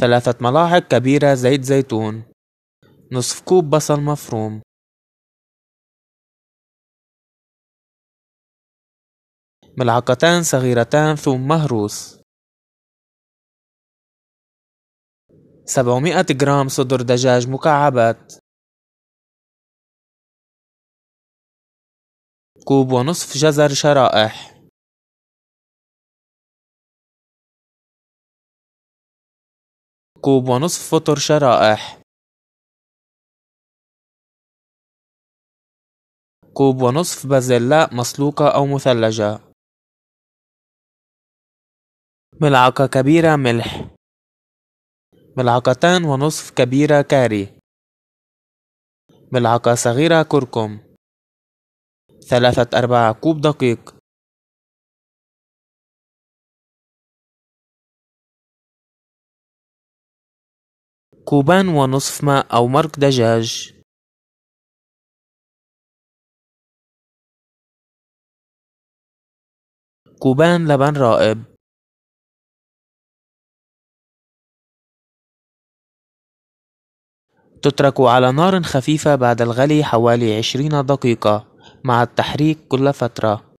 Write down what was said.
ثلاثة ملاعق كبيرة زيت زيتون نصف كوب بصل مفروم ملعقتان صغيرتان ثوم مهروس 700 جرام صدر دجاج مكعبات كوب ونصف جزر شرائح كوب ونصف فطر شرائح كوب ونصف بازلاء مسلوقة أو مثلجة ملعقة كبيرة ملح ملعقتان ونصف كبيرة كاري ملعقة صغيرة كركم ثلاثة أرباع كوب دقيق كوبان ونصف ماء أو مرق دجاج كوبان لبن رائب تترك على نار خفيفة بعد الغلي حوالي 20 دقيقة مع التحريك كل فترة